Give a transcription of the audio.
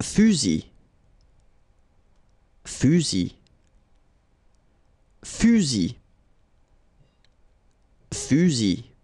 Fusil, fusil, fusil, fusil.